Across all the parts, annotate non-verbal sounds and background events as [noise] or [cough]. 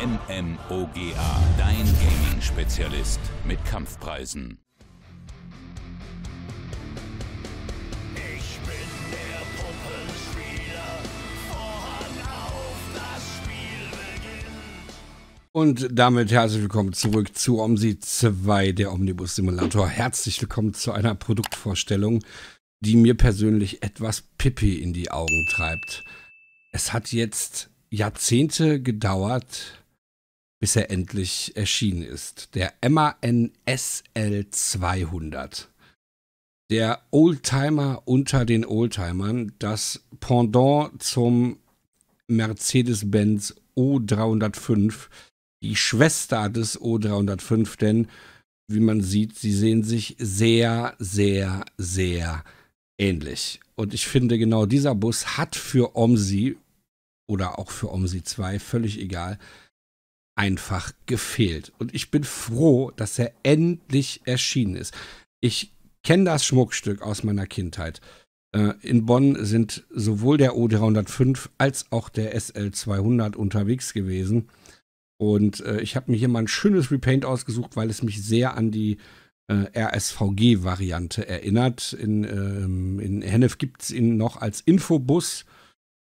MMOGA, dein Gaming-Spezialist mit Kampfpreisen. Ich bin der Puppenspieler, Vorhang auf, das Spiel beginnt. Und damit herzlich willkommen zurück zu Omsi 2, der Omnibus Simulator. Herzlich willkommen zu einer Produktvorstellung, die mir persönlich etwas Pippi in die Augen treibt. Es hat jetzt Jahrzehnte gedauert, bis er endlich erschienen ist. Der MAN SL 200. Der Oldtimer unter den Oldtimern, das Pendant zum Mercedes-Benz O305, die Schwester des O305, denn wie man sieht, sie sehen sich sehr, sehr, sehr ähnlich. Und ich finde, genau dieser Bus hat für OMSI oder auch für OMSI 2, völlig egal, einfach gefehlt. Und ich bin froh, dass er endlich erschienen ist. Ich kenne das Schmuckstück aus meiner Kindheit. Äh, in Bonn sind sowohl der O305 als auch der SL200 unterwegs gewesen. Und äh, ich habe mir hier mal ein schönes Repaint ausgesucht, weil es mich sehr an die äh, RSVG-Variante erinnert. In, ähm, in Hennef gibt es ihn noch als Infobus.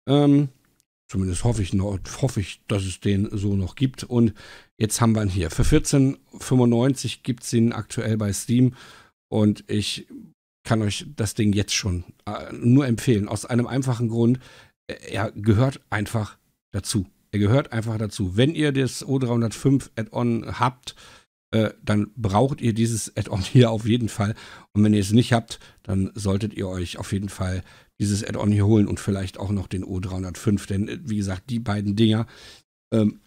Ähm, Zumindest hoffe ich, noch, hoffe ich, dass es den so noch gibt. Und jetzt haben wir ihn hier. Für 14,95 gibt es ihn aktuell bei Steam. Und ich kann euch das Ding jetzt schon äh, nur empfehlen. Aus einem einfachen Grund. Er gehört einfach dazu. Er gehört einfach dazu. Wenn ihr das O305 Add-on habt, äh, dann braucht ihr dieses Add-on hier auf jeden Fall. Und wenn ihr es nicht habt, dann solltet ihr euch auf jeden Fall dieses Add-on hier holen und vielleicht auch noch den O305, denn äh, wie gesagt, die beiden Dinger ähm,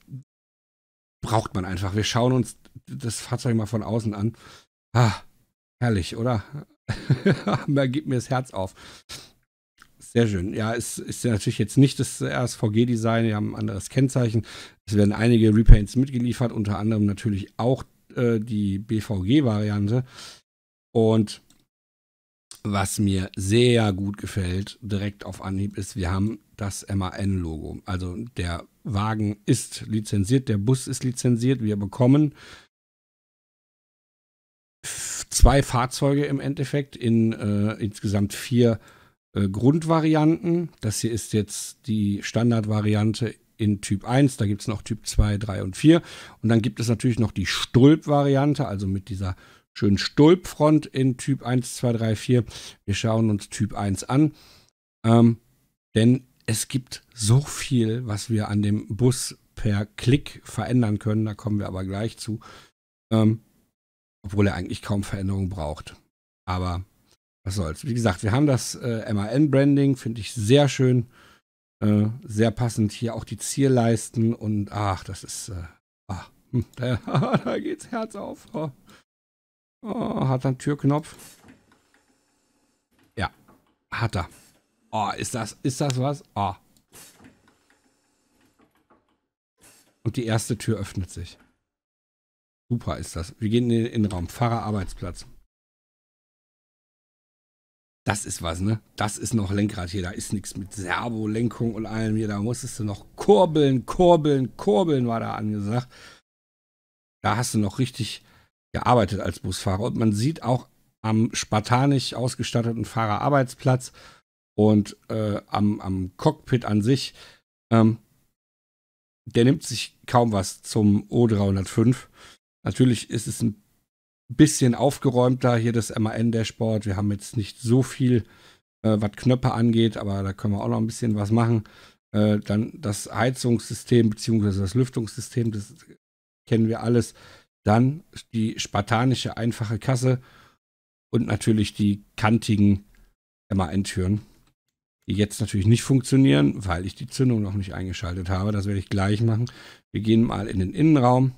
braucht man einfach. Wir schauen uns das Fahrzeug mal von außen an. Ah, herrlich, oder? [laughs] Man gibt mir das Herz auf. Sehr schön. Ja, es ist natürlich jetzt nicht das RSVG-Design, wir haben ein anderes Kennzeichen. Es werden einige Repaints mitgeliefert, unter anderem natürlich auch äh, die BVG-Variante. Und was mir sehr gut gefällt, direkt auf Anhieb, ist, wir haben das MAN-Logo. Also der Wagen ist lizenziert, der Bus ist lizenziert, wir bekommen zwei Fahrzeuge im Endeffekt in äh, insgesamt vier äh, Grundvarianten. Das hier ist jetzt die Standardvariante in Typ 1, da gibt es noch Typ 2, 3 und 4. Und dann gibt es natürlich noch die Stulp-Variante, also mit dieser schön Stulpfront in Typ 1, 2, 3, 4. Wir schauen uns Typ 1 an, ähm, denn es gibt so viel, was wir an dem Bus per Klick verändern können. Da kommen wir aber gleich zu. Ähm, obwohl er eigentlich kaum Veränderungen braucht. Aber was soll's. Wie gesagt, wir haben das äh, MAN-Branding, finde ich sehr schön. Äh, sehr passend hier auch die Zierleisten und ach, das ist. Äh, ah, da, hm, [laughs] da geht's Herz auf. Oh. Oh, hat er einen Türknopf? Ja, hat er. Oh, ist das, ist das was? Oh. Und die erste Tür öffnet sich. Super ist das. Wir gehen in den Innenraum. Fahrerarbeitsplatz. Das ist was, ne? Das ist noch Lenkrad hier. Da ist nichts mit Servo, Lenkung und allem hier. Da musstest du noch kurbeln, kurbeln, kurbeln war da angesagt. Da hast du noch richtig gearbeitet als Busfahrer. Und man sieht auch am spartanisch ausgestatteten Fahrerarbeitsplatz und äh, am, am, Cockpit an sich, ähm, der nimmt sich kaum was zum O305. Natürlich ist es ein bisschen aufgeräumter hier das MAN-Dashboard. Wir haben jetzt nicht so viel, äh, was Knöpfe angeht, aber da können wir auch noch ein bisschen was machen. Äh, dann das Heizungssystem bzw. das Lüftungssystem, das kennen wir alles. Dann die spartanische einfache Kasse und natürlich die kantigen MAN-Türen, die jetzt natürlich nicht funktionieren, weil ich die Zündung noch nicht eingeschaltet habe. Das werde ich gleich machen. Wir gehen mal in den Innenraum.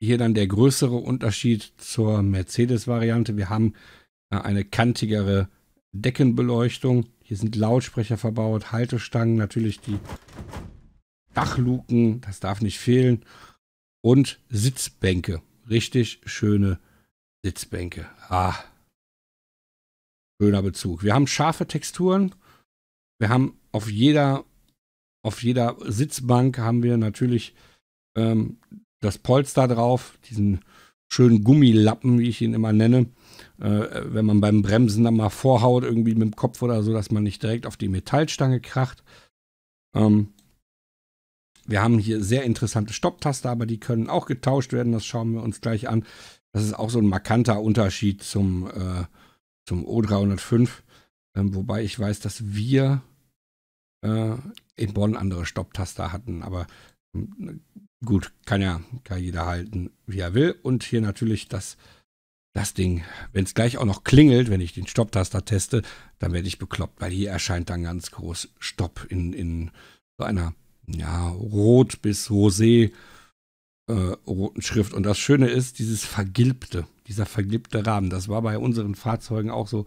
Hier dann der größere Unterschied zur Mercedes-Variante. Wir haben äh, eine kantigere Deckenbeleuchtung. Hier sind Lautsprecher verbaut, Haltestangen, natürlich die Dachluken. Das darf nicht fehlen und Sitzbänke. Richtig schöne Sitzbänke. Ah. Schöner Bezug. Wir haben scharfe Texturen. Wir haben auf jeder, auf jeder Sitzbank haben wir natürlich ähm, das Polster drauf, diesen schönen Gummilappen, wie ich ihn immer nenne. Äh, wenn man beim Bremsen dann mal vorhaut, irgendwie mit dem Kopf oder so, dass man nicht direkt auf die Metallstange kracht. Ähm, wir haben hier sehr interessante Stopptaste, aber die können auch getauscht werden. Das schauen wir uns gleich an. Das ist auch so ein markanter Unterschied zum, äh, zum O305. Ähm, wobei ich weiß, dass wir äh, in Bonn andere Stopptaster hatten. Aber hm, gut, kann ja kann jeder halten, wie er will. Und hier natürlich das, das Ding. Wenn es gleich auch noch klingelt, wenn ich den Stopptaster teste, dann werde ich bekloppt, weil hier erscheint dann ganz groß Stopp in, in so einer ja, rot bis rosé äh, roten Schrift. Und das Schöne ist, dieses vergilbte, dieser vergilbte Rahmen, das war bei unseren Fahrzeugen auch so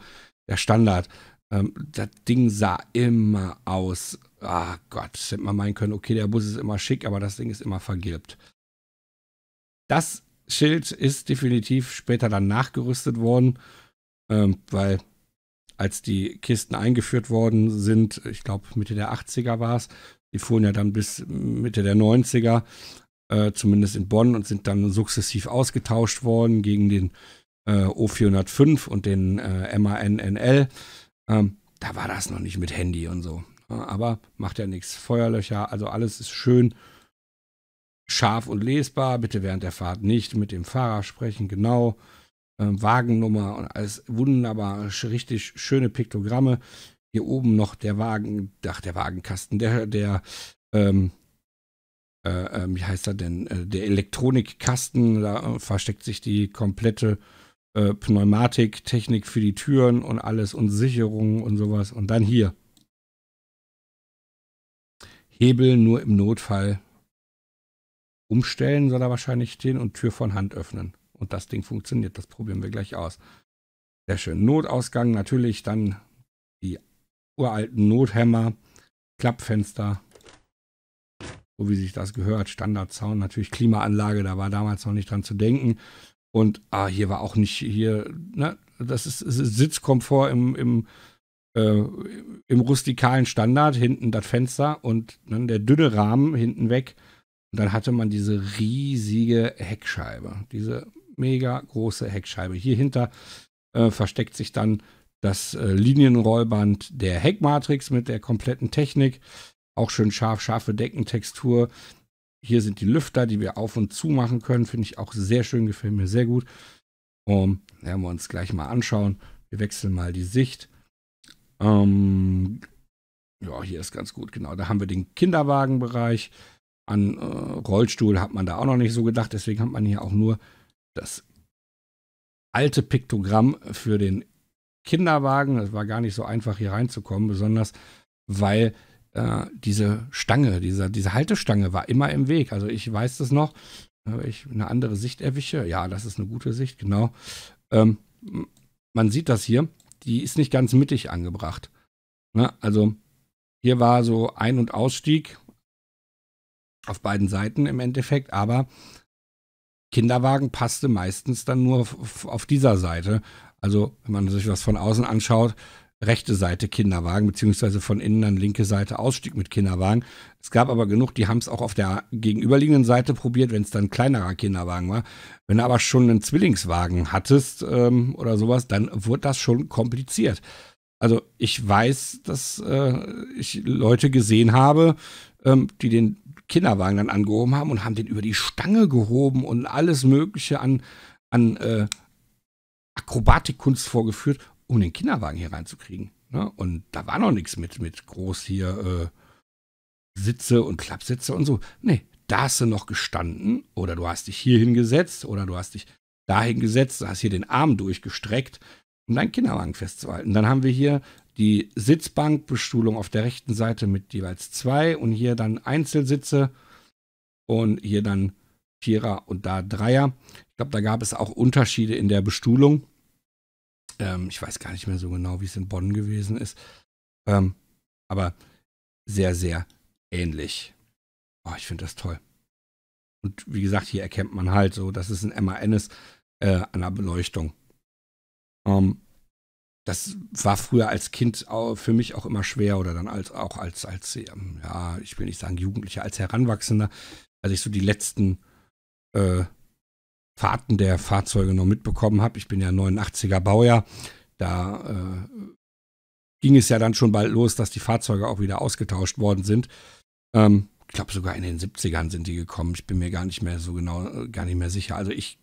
der Standard. Ähm, das Ding sah immer aus. Ah Gott, hätte man meinen können, okay, der Bus ist immer schick, aber das Ding ist immer vergilbt. Das Schild ist definitiv später dann nachgerüstet worden, ähm, weil als die Kisten eingeführt worden sind, ich glaube Mitte der 80er war es, die fuhren ja dann bis Mitte der 90er, äh, zumindest in Bonn, und sind dann sukzessiv ausgetauscht worden gegen den äh, O405 und den äh, MANNL. Ähm, da war das noch nicht mit Handy und so. Ne? Aber macht ja nichts. Feuerlöcher, also alles ist schön scharf und lesbar. Bitte während der Fahrt nicht mit dem Fahrer sprechen, genau. Ähm, Wagennummer und alles wunderbar, richtig schöne Piktogramme hier oben noch der Wagen, ach, der Wagenkasten, der, der, ähm, äh, äh wie heißt er denn, äh, der Elektronikkasten, da äh, versteckt sich die komplette äh, Pneumatik, Technik für die Türen und alles und Sicherungen und sowas. Und dann hier. Hebel nur im Notfall umstellen soll er wahrscheinlich stehen und Tür von Hand öffnen. Und das Ding funktioniert. Das probieren wir gleich aus. Sehr schön. Notausgang natürlich dann die uralten Nothämmer, Klappfenster, so wie sich das gehört, Standardzaun, natürlich Klimaanlage, da war damals noch nicht dran zu denken. Und ah, hier war auch nicht hier, ne, das ist, ist Sitzkomfort im, im, äh, im rustikalen Standard, hinten das Fenster und dann der dünne Rahmen hinten weg. Und dann hatte man diese riesige Heckscheibe, diese mega große Heckscheibe. Hier hinter äh, versteckt sich dann das äh, Linienrollband der Heckmatrix mit der kompletten Technik. Auch schön scharf, scharfe Deckentextur. Hier sind die Lüfter, die wir auf und zu machen können. Finde ich auch sehr schön, gefällt mir sehr gut. Um, ähm, werden wir uns gleich mal anschauen. Wir wechseln mal die Sicht. Ähm, ja, hier ist ganz gut, genau. Da haben wir den Kinderwagenbereich. An äh, Rollstuhl hat man da auch noch nicht so gedacht. Deswegen hat man hier auch nur das alte Piktogramm für den Kinderwagen. Es war gar nicht so einfach, hier reinzukommen, besonders weil äh, diese Stange, dieser, diese Haltestange war immer im Weg. Also ich weiß das noch. Wenn ich eine andere Sicht erwische, ja, das ist eine gute Sicht, genau. Ähm, man sieht das hier, die ist nicht ganz mittig angebracht. Ne? Also hier war so Ein- und Ausstieg auf beiden Seiten im Endeffekt, aber Kinderwagen passte meistens dann nur auf dieser Seite also wenn man sich was von außen anschaut, rechte Seite Kinderwagen, beziehungsweise von innen dann linke Seite Ausstieg mit Kinderwagen. Es gab aber genug, die haben es auch auf der gegenüberliegenden Seite probiert, wenn es dann kleinerer Kinderwagen war. Wenn du aber schon einen Zwillingswagen hattest ähm, oder sowas, dann wurde das schon kompliziert. Also ich weiß, dass äh, ich Leute gesehen habe, ähm, die den Kinderwagen dann angehoben haben und haben den über die Stange gehoben und alles Mögliche an, an äh, Akrobatikkunst vorgeführt, um den Kinderwagen hier reinzukriegen. Ne? Und da war noch nichts mit, mit groß hier äh, Sitze und Klappsitze und so. Nee, da hast du noch gestanden oder du hast dich hier hingesetzt oder du hast dich da hingesetzt, hast hier den Arm durchgestreckt, um deinen Kinderwagen festzuhalten. Dann haben wir hier die Sitzbankbestuhlung auf der rechten Seite mit jeweils zwei und hier dann Einzelsitze und hier dann Vierer und da Dreier. Ich glaube, da gab es auch Unterschiede in der Bestuhlung. Ähm, ich weiß gar nicht mehr so genau, wie es in Bonn gewesen ist. Ähm, aber sehr, sehr ähnlich. Oh, ich finde das toll. Und wie gesagt, hier erkennt man halt so, dass es ein MAN ist äh, an der Beleuchtung. Ähm, das war früher als Kind für mich auch immer schwer oder dann als, auch als, als, ähm, ja, ich will nicht sagen Jugendlicher, als Heranwachsender, als ich so die letzten äh, Fahrten der Fahrzeuge noch mitbekommen habe. Ich bin ja 89er Baujahr. Da äh, ging es ja dann schon bald los, dass die Fahrzeuge auch wieder ausgetauscht worden sind. Ähm, ich glaube, sogar in den 70ern sind die gekommen. Ich bin mir gar nicht mehr so genau, äh, gar nicht mehr sicher. Also ich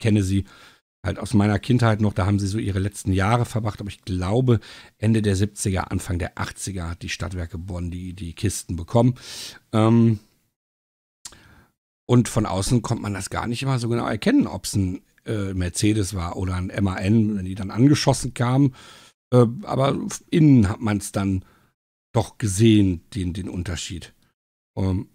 kenne sie halt aus meiner Kindheit noch. Da haben sie so ihre letzten Jahre verbracht. Aber ich glaube, Ende der 70er, Anfang der 80er hat die Stadtwerke Bonn die, die Kisten bekommen. Ähm, und von außen konnte man das gar nicht immer so genau erkennen, ob es ein äh, Mercedes war oder ein MAN, wenn die dann angeschossen kamen. Äh, aber innen hat man es dann doch gesehen, den, den Unterschied. Ähm,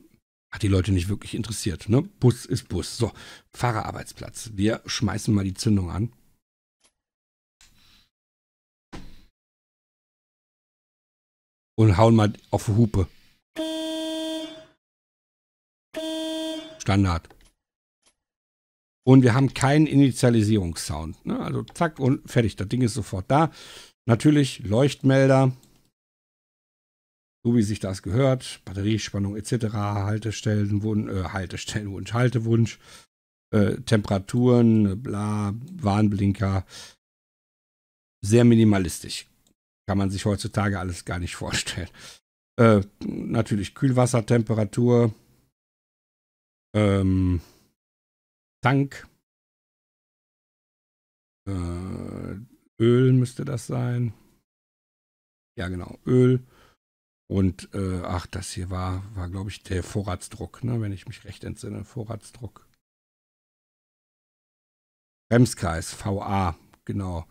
hat die Leute nicht wirklich interessiert. Ne? Bus ist Bus. So, Fahrerarbeitsplatz. Wir schmeißen mal die Zündung an. Und hauen mal auf die Hupe. Standard. Und wir haben keinen Initialisierungssound. Ne? Also zack und fertig. Das Ding ist sofort da. Natürlich Leuchtmelder, so wie sich das gehört, Batteriespannung etc., Haltestellen, Wun äh, Haltestellenwunsch, Haltewunsch, äh, Temperaturen, bla, Warnblinker. Sehr minimalistisch. Kann man sich heutzutage alles gar nicht vorstellen. Äh, natürlich Kühlwassertemperatur, ähm, Tank, äh, Öl müsste das sein. Ja, genau, Öl. Und äh, ach, das hier war, war glaube ich, der Vorratsdruck, ne? wenn ich mich recht entsinne. Vorratsdruck. Bremskreis, VA, genau.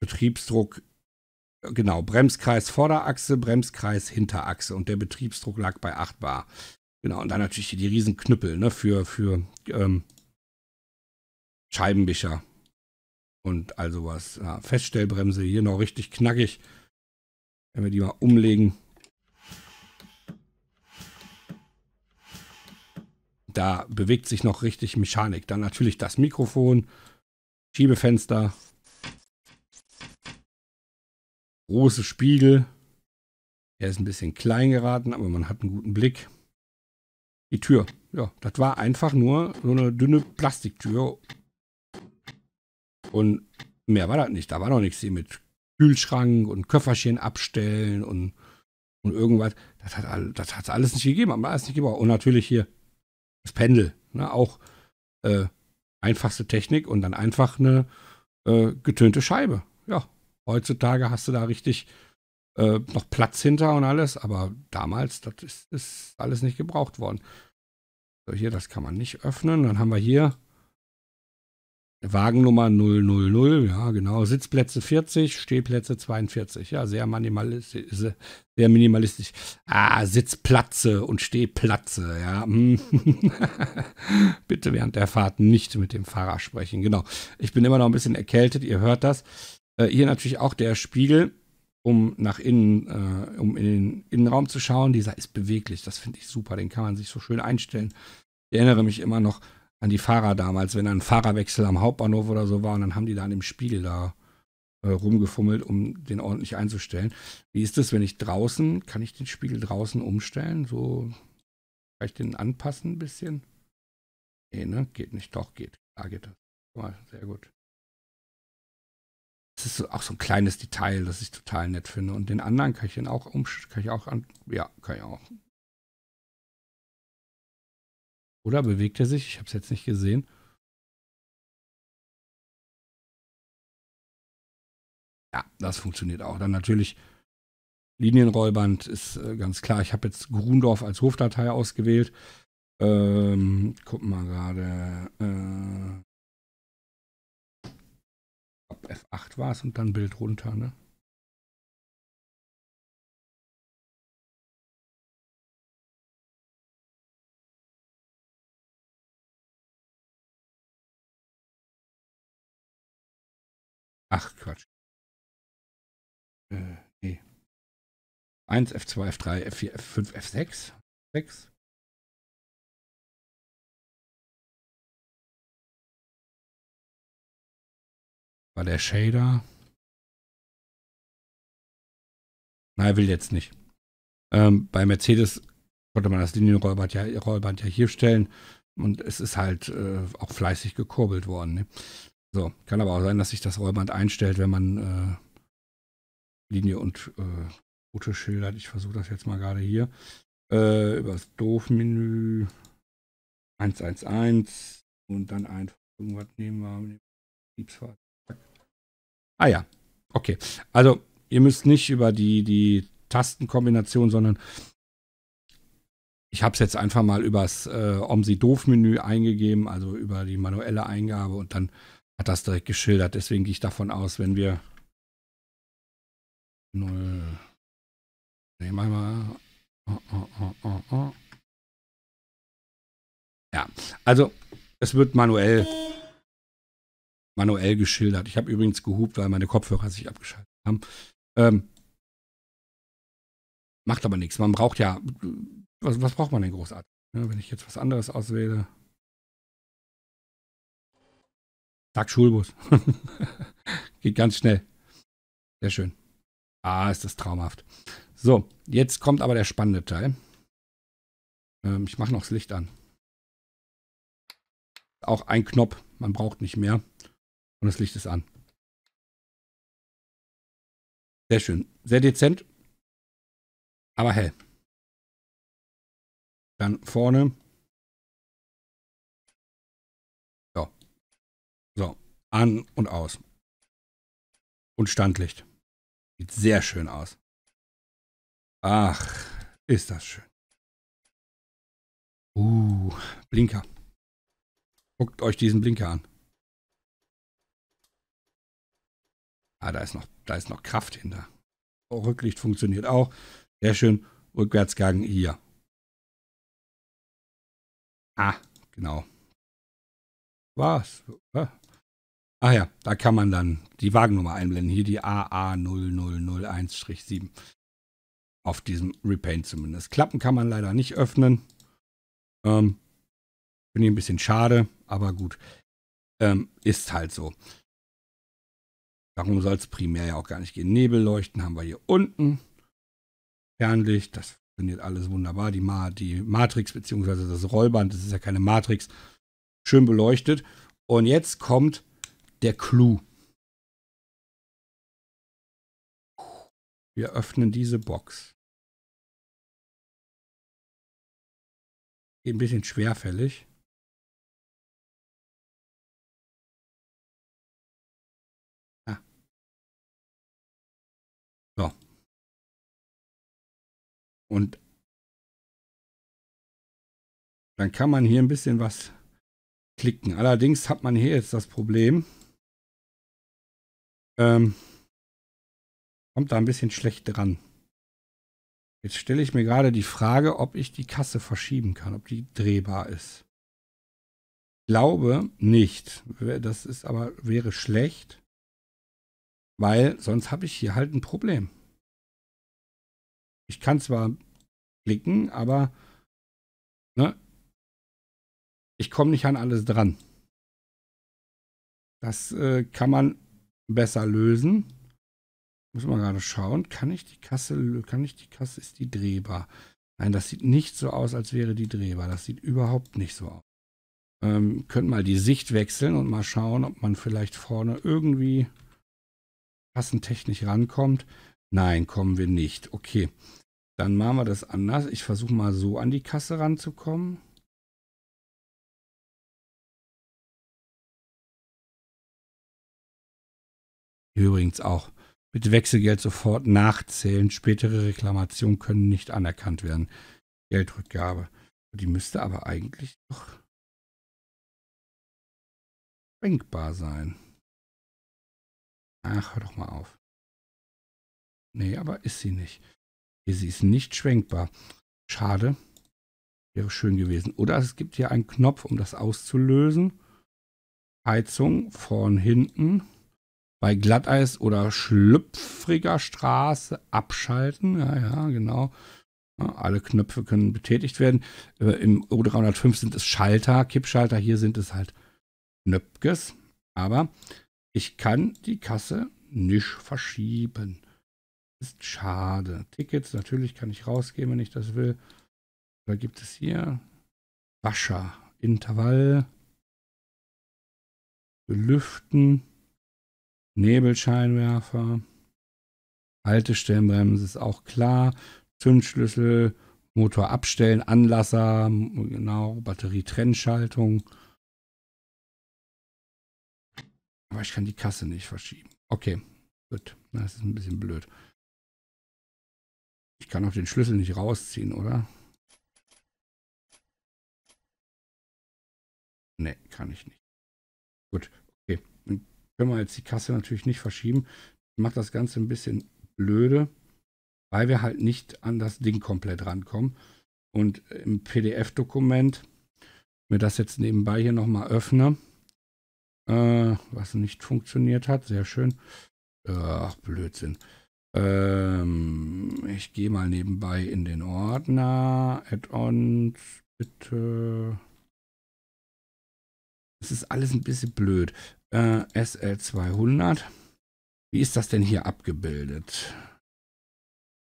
Betriebsdruck, äh, genau, Bremskreis Vorderachse, Bremskreis Hinterachse und der Betriebsdruck lag bei 8 bar. Genau, und dann natürlich die Riesenknüppel ne, für, für ähm, Scheibenwischer und all sowas. Ja, Feststellbremse hier noch richtig knackig. Wenn wir die mal umlegen. Da bewegt sich noch richtig Mechanik. Dann natürlich das Mikrofon, Schiebefenster, große Spiegel. Er ist ein bisschen klein geraten, aber man hat einen guten Blick. Die Tür. Ja, das war einfach nur so eine dünne Plastiktür. Und mehr war das nicht. Da war noch nichts hier mit Kühlschrank und Köfferchen abstellen und, und irgendwas. Das hat das hat's alles nicht gegeben, haben alles nicht gebraucht. Und natürlich hier das Pendel. Ne? Auch äh, einfachste Technik und dann einfach eine äh, getönte Scheibe. Ja, heutzutage hast du da richtig äh, noch Platz hinter und alles, aber damals, das ist, ist alles nicht gebraucht worden. So, hier, das kann man nicht öffnen. Dann haben wir hier Wagennummer 000, ja genau, Sitzplätze 40, Stehplätze 42, ja, sehr minimalistisch, sehr minimalistisch. Ah, Sitzplatze und Stehplätze, ja. Hm. [laughs] Bitte während der Fahrt nicht mit dem Fahrer sprechen, genau. Ich bin immer noch ein bisschen erkältet, ihr hört das. Äh, hier natürlich auch der Spiegel um nach innen, äh, um in den Innenraum zu schauen. Dieser ist beweglich, das finde ich super, den kann man sich so schön einstellen. Ich erinnere mich immer noch an die Fahrer damals, wenn ein Fahrerwechsel am Hauptbahnhof oder so war und dann haben die da an dem Spiegel da äh, rumgefummelt, um den ordentlich einzustellen. Wie ist es, wenn ich draußen, kann ich den Spiegel draußen umstellen? So, kann ich den anpassen ein bisschen? Nee, ne? Geht nicht, doch, geht. Da geht das. Mal, sehr gut. Das ist so, auch so ein kleines Detail, das ich total nett finde. Und den anderen kann ich den auch um, kann ich auch an, ja, kann ich auch. Oder bewegt er sich? Ich habe es jetzt nicht gesehen. Ja, das funktioniert auch. Dann natürlich Linienrollband ist äh, ganz klar. Ich habe jetzt Grundorf als Hofdatei ausgewählt. Ähm, guck mal gerade. Äh, glaube F8 war es und dann Bild runter, ne? Ach Quatsch. Äh, nee. 1, F2, F3, F4, F5, F6. 6. War der Shader? Nein, will jetzt nicht. Ähm, bei Mercedes konnte man das Linienrollband ja, Rollband ja hier stellen und es ist halt äh, auch fleißig gekurbelt worden. Ne? So, kann aber auch sein, dass sich das Rollband einstellt, wenn man äh, Linie und äh, Route schildert. Ich versuche das jetzt mal gerade hier. Äh, über das Doofmenü 111 und dann einfach irgendwas nehmen wir. Betriebsfahrt. Ah ja, okay. Also ihr müsst nicht über die, die Tastenkombination, sondern ich habe es jetzt einfach mal übers äh, OMSI-Doof-Menü eingegeben, also über die manuelle Eingabe und dann hat das direkt geschildert. Deswegen gehe ich davon aus, wenn wir 0. Nehmen wir mal. Oh oh, oh, oh, oh, ja, also es wird manuell manuell geschildert. Ich habe übrigens gehupt, weil meine Kopfhörer sich abgeschaltet haben. Ähm, macht aber nichts. Man braucht ja, was, was braucht man denn großartig? Ja, ne, wenn ich jetzt was anderes auswähle. Zack, Schulbus. [laughs] Geht ganz schnell. Sehr schön. Ah, ist das traumhaft. So, jetzt kommt aber der spannende Teil. Ähm, ich mache noch das Licht an. Auch ein Knopf, man braucht nicht mehr. Und das Licht ist an. Sehr schön. Sehr dezent, aber hell. Dann vorne. So. So. An und aus. Und Standlicht. Sieht sehr schön aus. Ach, ist das schön. Uh, Blinker. Guckt euch diesen Blinker an. Ah, da ist noch, da ist noch Kraft hinter. Oh, Rücklicht funktioniert auch. Sehr schön. Rückwärtsgang hier. Ah, genau. Was? Ah ja, da kann man dann die Wagennummer einblenden. Hier die AA0001-7. Auf diesem Repaint zumindest. Klappen kann man leider nicht öffnen. Ähm, Finde ich ein bisschen schade, aber gut. Ähm, ist halt so. Darum soll es primär ja auch gar nicht gehen. Nebelleuchten haben wir hier unten. Fernlicht, das funktioniert alles wunderbar. Die, Ma die Matrix bzw. das Rollband, das ist ja keine Matrix, schön beleuchtet. Und jetzt kommt der Clou. Wir öffnen diese Box. Geht ein bisschen schwerfällig. Und dann kann man hier ein bisschen was klicken. Allerdings hat man hier jetzt das Problem, ähm, kommt da ein bisschen schlecht dran. Jetzt stelle ich mir gerade die Frage, ob ich die Kasse verschieben kann, ob die drehbar ist. Ich glaube nicht. Das ist aber wäre schlecht, weil sonst habe ich hier halt ein Problem. Ich kann zwar klicken, aber ne, ich komme nicht an alles dran. Das äh, kann man besser lösen. Muss man gerade schauen. Kann ich die Kasse, kann ich die Kasse, ist die drehbar? Nein, das sieht nicht so aus, als wäre die drehbar. Das sieht überhaupt nicht so aus. Ähm, könnt mal die Sicht wechseln und mal schauen, ob man vielleicht vorne irgendwie kassentechnisch rankommt. Nein, kommen wir nicht. Okay. Dann machen wir das anders. Ich versuche mal so an die Kasse ranzukommen. übrigens auch. Bitte Wechselgeld sofort nachzählen. Spätere Reklamationen können nicht anerkannt werden. Geldrückgabe. Die müsste aber eigentlich doch denkbar sein. Ach, hör doch mal auf. Nee, aber ist sie nicht. Hier, sie ist nicht schwenkbar. Schade. Wäre schön gewesen. Oder es gibt hier einen Knopf, um das auszulösen. Heizung vorn hinten. Bei Glatteis oder schlüpfriger Straße abschalten. Ja, ja, genau. Ja, alle Knöpfe können betätigt werden. Äh, Im O305 sind es Schalter, Kippschalter. Hier sind es halt Knöpkes. Aber ich kann die Kasse nicht verschieben. Ist schade. Tickets, natürlich kann ich rausgehen, wenn ich das will. Oder gibt es hier Wascher, Intervall, Belüften, Nebelscheinwerfer, Haltestellenbremse ist auch klar, Zündschlüssel, Motor abstellen, Anlasser, genau, Batterietrennschaltung. Aber ich kann die Kasse nicht verschieben. Okay, gut. Das ist ein bisschen blöd. Ich kann auch den Schlüssel nicht rausziehen, oder? Ne, kann ich nicht. Gut, okay. Dann können wir jetzt die Kasse natürlich nicht verschieben. Das macht das Ganze ein bisschen blöde, weil wir halt nicht an das Ding komplett rankommen. Und im PDF-Dokument, mir das jetzt nebenbei hier nochmal öffne, äh, was nicht funktioniert hat, sehr schön. Ach, Blödsinn. Ähm, ich gehe mal nebenbei in den Ordner, Add-ons, bitte. Es ist alles ein bisschen blöd. Äh, SL200. Wie ist das denn hier abgebildet?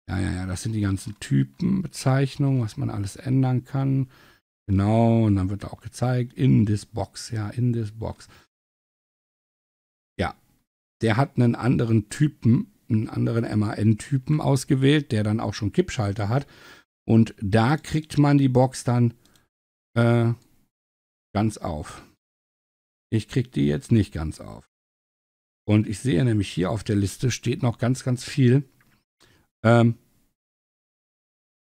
Ja, ja, ja, das sind die ganzen Typenbezeichnungen, was man alles ändern kann. Genau, und dann wird auch gezeigt, in this box, ja, in this box. Ja, der hat einen anderen Typen einen anderen MAN-Typen ausgewählt, der dann auch schon Kippschalter hat. Und da kriegt man die Box dann äh, ganz auf. Ich krieg die jetzt nicht ganz auf. Und ich sehe nämlich hier auf der Liste steht noch ganz, ganz viel, ähm,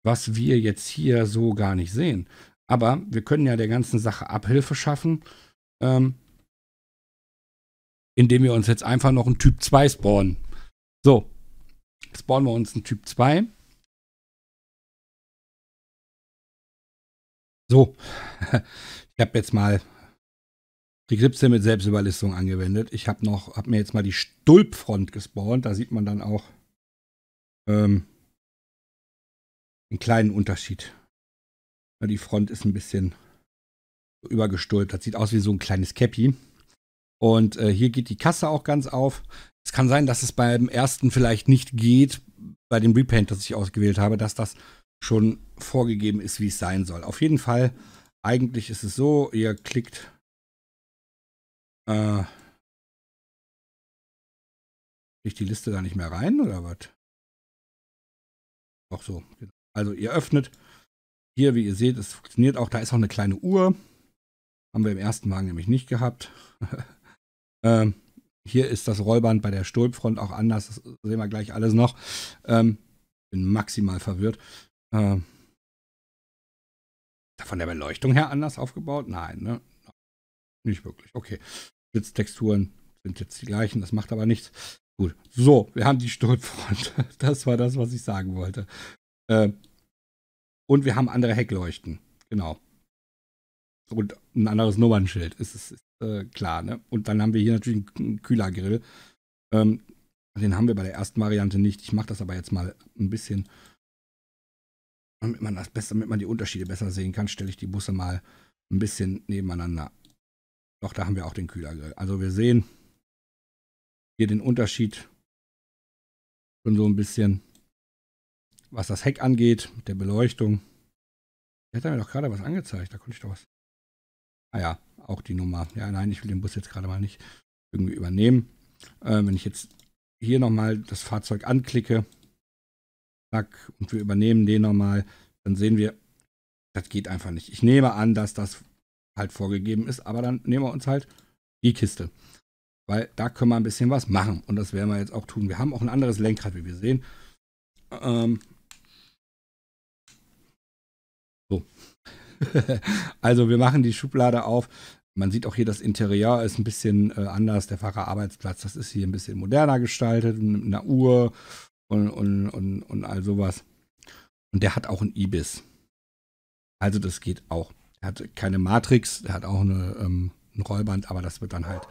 was wir jetzt hier so gar nicht sehen. Aber wir können ja der ganzen Sache Abhilfe schaffen, ähm, indem wir uns jetzt einfach noch einen Typ 2 spawnen. So, spawnen wir uns einen Typ 2. So, [laughs] ich habe jetzt mal die Gripse mit Selbstüberlistung angewendet. Ich habe noch, habe mir jetzt mal die Stulpfront gespawnt. Da sieht man dann auch ähm, einen kleinen Unterschied. Die Front ist ein bisschen übergestülpt. Das sieht aus wie so ein kleines Käppi. Und äh, hier geht die Kasse auch ganz auf. Es kann sein, dass es beim ersten vielleicht nicht geht, bei dem Repaint, das ich ausgewählt habe, dass das schon vorgegeben ist, wie es sein soll. Auf jeden Fall, eigentlich ist es so, ihr klickt äh, kriegt die Liste da nicht mehr rein oder was? Auch so. Genau. Also ihr öffnet hier, wie ihr seht, es funktioniert auch. Da ist auch eine kleine Uhr. Haben wir im ersten Wagen nämlich nicht gehabt. [laughs] ähm, hier ist das Rollband bei der Stulpfront auch anders. Das sehen wir gleich alles noch. Ähm, bin maximal verwirrt. Ähm, von der Beleuchtung her anders aufgebaut? Nein, ne? Nicht wirklich. Okay. Blitztexturen sind jetzt die gleichen, das macht aber nichts. Gut. So, wir haben die Stulpfront. [laughs] Das war das, was ich sagen wollte. Ähm, und wir haben andere Heckleuchten. Genau. Und ein anderes Nummernschild. Ist Es ist, äh, klar, ne? Und dann haben wir hier natürlich einen Kühlergrill. Ähm, den haben wir bei der ersten Variante nicht. Ich mache das aber jetzt mal ein bisschen, damit man das besser, damit man die Unterschiede besser sehen kann, stelle ich die Busse mal ein bisschen nebeneinander. Doch, da haben wir auch den Kühlergrill. Also wir sehen hier den Unterschied schon so ein bisschen, was das Heck angeht, mit der Beleuchtung. Der hat mir doch gerade was angezeigt, da konnte ich doch was. Ah ja, auch die Nummer. Ja, nein, ich will den Bus jetzt gerade mal nicht irgendwie übernehmen. Äh, wenn ich jetzt hier nochmal das Fahrzeug anklicke, zack, und wir übernehmen den nochmal, dann sehen wir, das geht einfach nicht. Ich nehme an, dass das halt vorgegeben ist, aber dann nehmen wir uns halt die Kiste. Weil da können wir ein bisschen was machen. Und das werden wir jetzt auch tun. Wir haben auch ein anderes Lenkrad, wie wir sehen. Ähm, [laughs] also wir machen die Schublade auf. Man sieht auch hier, das Interieur ist ein bisschen äh, anders. Der Fahrerarbeitsplatz, das ist hier ein bisschen moderner gestaltet, mit einer Uhr und, und, und, und all sowas. Und der hat auch einen Ibis. Also das geht auch. Er hat keine Matrix, er hat auch eine, ähm, ein Rollband, aber das wird dann halt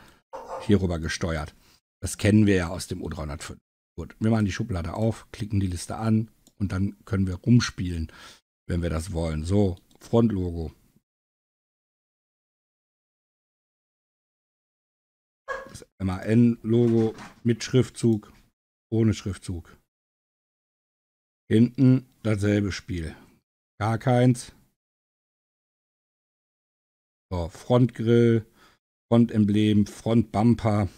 hierüber gesteuert. Das kennen wir ja aus dem u 305 Gut, wir machen die Schublade auf, klicken die Liste an und dann können wir rumspielen, wenn wir das wollen. So, Frontlogo. Das MAN-Logo mit Schriftzug, ohne Schriftzug. Hinten dasselbe Spiel. Gar keins. So, Frontgrill, Frontemblem, Frontbumper,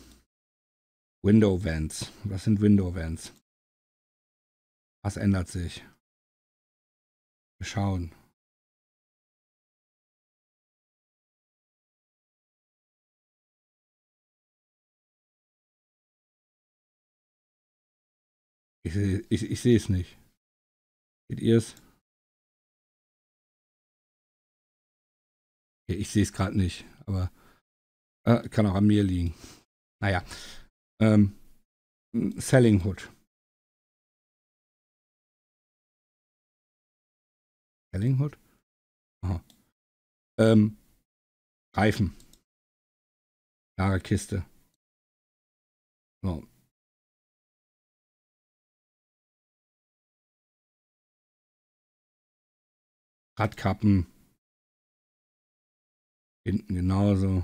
Window Vents. Was sind Window Vents? Was ändert sich? Wir schauen. Ich, ich, ich sehe es nicht. Seht ihr es? Ja, ich sehe es gerade nicht, aber äh, kann auch an mir liegen. Naja. Ähm, Selling Hood. Selling Hood? Aha. Ähm, Reifen. Klare Kiste. So. Radkappen. Hinten genauso.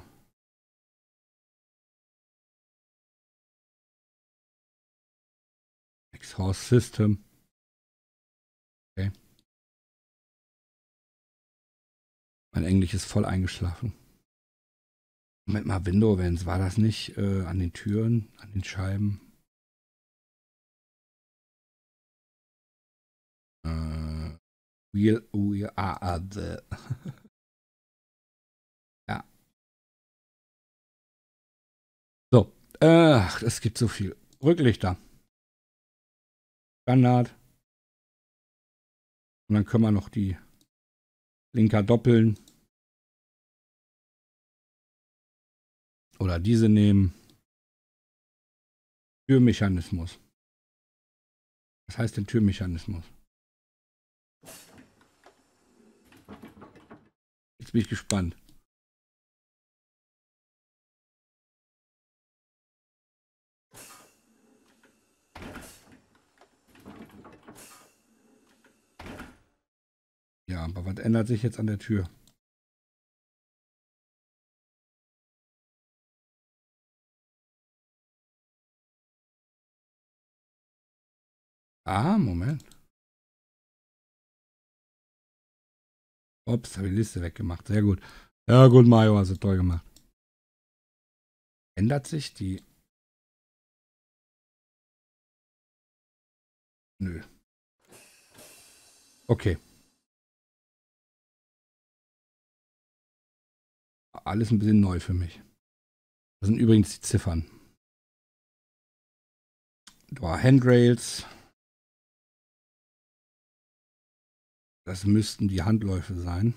Exhaust System. Okay. Mein Englisch ist voll eingeschlafen. Moment mal, Window Vents, war das nicht äh, an den Türen, an den Scheiben? Äh, Will we are the. [laughs] ja. So. Ach, es gibt so viel. Rücklichter. Standard. Und dann können wir noch die Linker doppeln. Oder diese nehmen. Türmechanismus. Was heißt denn Türmechanismus? Jetzt bin ich gespannt. Ja, aber was ändert sich jetzt an der Tür? Ah, Moment. Ups, habe die Liste weggemacht. Sehr gut. Ja gut, Mario, hast also du toll gemacht. Ändert sich die... Nö. Okay. Alles ein bisschen neu für mich. Das sind übrigens die Ziffern. Da Handrails. Das müssten die Handläufe sein.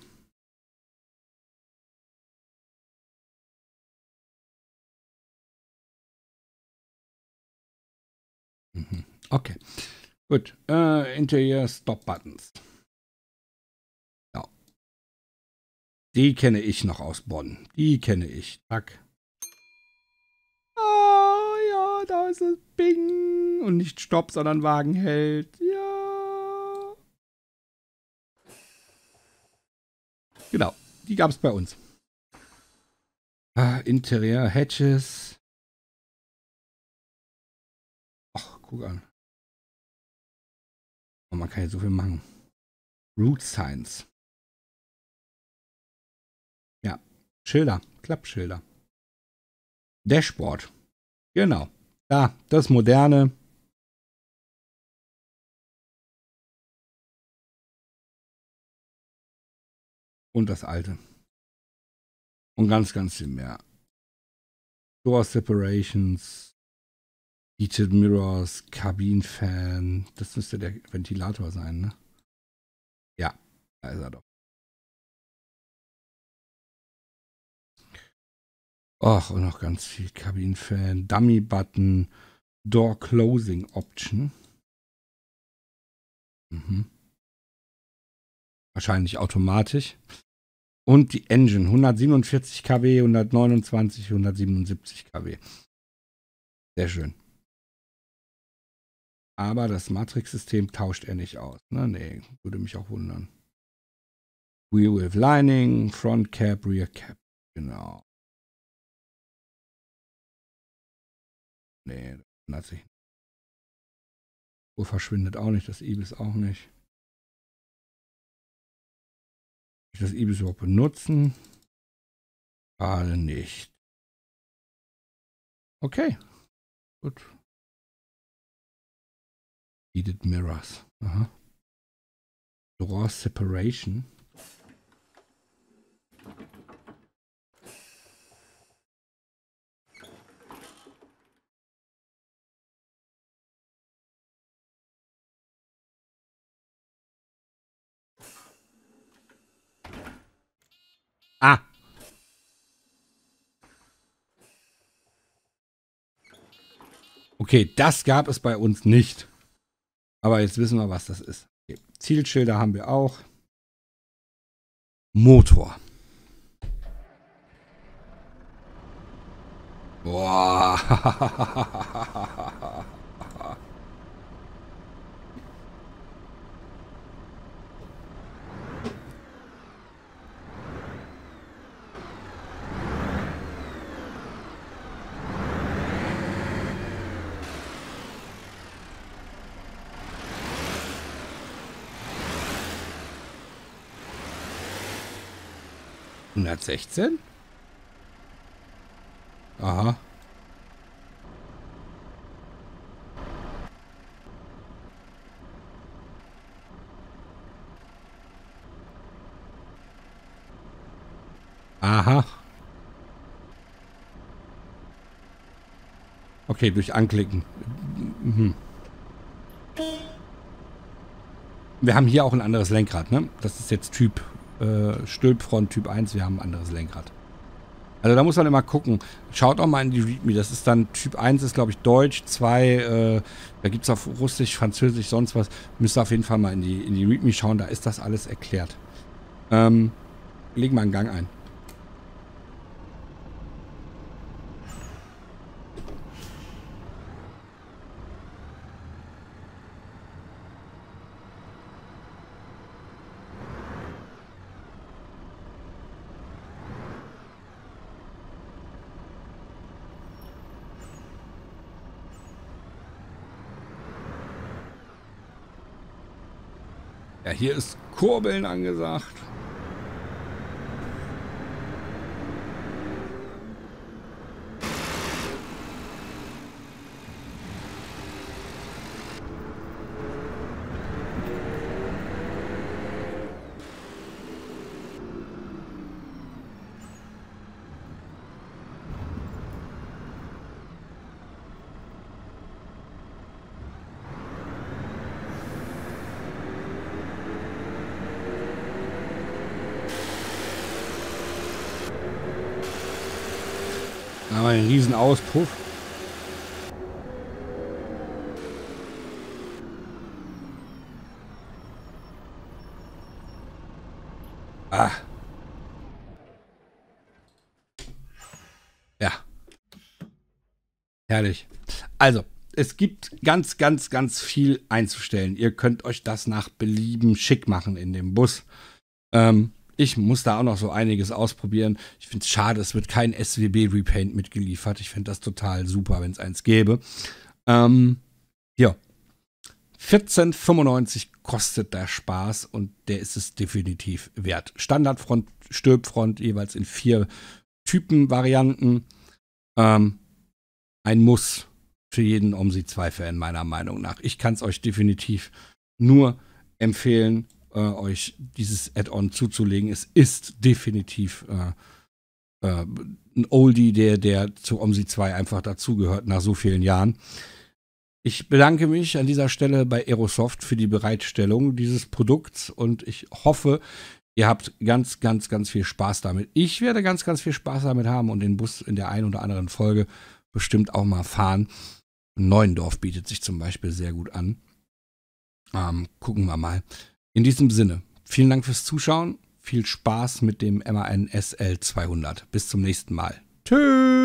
Mhm. Okay, gut. Äh, Interior Stop Buttons. Ja. Die kenne ich noch aus Bonn. Die kenne ich. Zack. Ah, ja, da ist es. Bing. Und nicht Stopp, sondern Wagen hält. Genau, die gab es bei uns. Ah, Interieur, Hedges. Ach, guck an. Oh, man kann ja so viel machen. Root Signs. Ja, Schilder, Klappschilder. Dashboard. Genau. Da, das moderne und das Alte. Und ganz, ganz viel mehr. Door Separations, Heated Mirrors, Kabinenfan. Das müsste der Ventilator sein, ne? Ja, da ist er doch. Ach, und noch ganz viel Kabinenfan. Dummy Button, Door Closing Option. Mhm. Wahrscheinlich automatisch und die Engine 147 kW, 129, 177 kW. Sehr schön. Aber das Matrix-System tauscht er nicht aus. Ne, nee, würde mich auch wundern. Wheel with Lining, Front Cap, Rear Cap. Genau. Nee, das ändert sich nicht. Uhr verschwindet auch nicht, das Ibis auch nicht. Ich das Ibis überhaupt benutzen? Gerade nicht. Okay. Gut. Heated Mirrors. Aha. Draw Separation. Ah. Okay, das gab es bei uns nicht. Aber jetzt wissen wir, was das ist. Okay. Zielschilder haben wir auch. Motor. Boah. [laughs] 116? Aha. Aha. Okay, durch Anklicken. Mhm. Wir haben hier auch ein anderes Lenkrad, ne? Das ist jetzt Typ äh, Stülpfront Typ 1, wir haben ein anderes Lenkrad. Also da muss man immer gucken. Schaut auch mal in die Readme. Das ist dann Typ 1 ist, glaube ich, Deutsch, 2, äh, da gibt es auf Russisch, Französisch, sonst was. Müsst ihr auf jeden Fall mal in die, in die Readme schauen, da ist das alles erklärt. Ähm, legen wir einen Gang ein. Ja, hier ist Kurbeln angesagt. einen Auspuff. Ah. Ja. Herrlich. Also, es gibt ganz, ganz, ganz viel einzustellen. Ihr könnt euch das nach Belieben schick machen in dem Bus. Ähm, ich muss da auch noch so einiges ausprobieren. Ich finde es schade, es wird kein SWB Repaint mitgeliefert. Ich fände das total super, wenn es eins gäbe. Ähm, ja. 14,95 kostet der Spaß und der ist es definitiv wert. Standardfront, Stülpfront jeweils in vier Typenvarianten. Ähm, ein Muss für jeden OMSI zweifel in meiner Meinung nach. Ich kann es euch definitiv nur empfehlen äh, euch dieses Add-on zuzulegen. Es ist definitiv äh, äh, ein Oldie, der, der zu OMSI 2 einfach dazugehört nach so vielen Jahren. Ich bedanke mich an dieser Stelle bei Aerosoft für die Bereitstellung dieses Produkts und ich hoffe, ihr habt ganz, ganz, ganz viel Spaß damit. Ich werde ganz, ganz viel Spaß damit haben und den Bus in der einen oder anderen Folge bestimmt auch mal fahren. Neuendorf bietet sich zum Beispiel sehr gut an. Ähm, gucken wir mal. In diesem Sinne, vielen Dank fürs Zuschauen. Viel Spaß mit dem MAN SL 200. Bis zum nächsten Mal. Tschüss.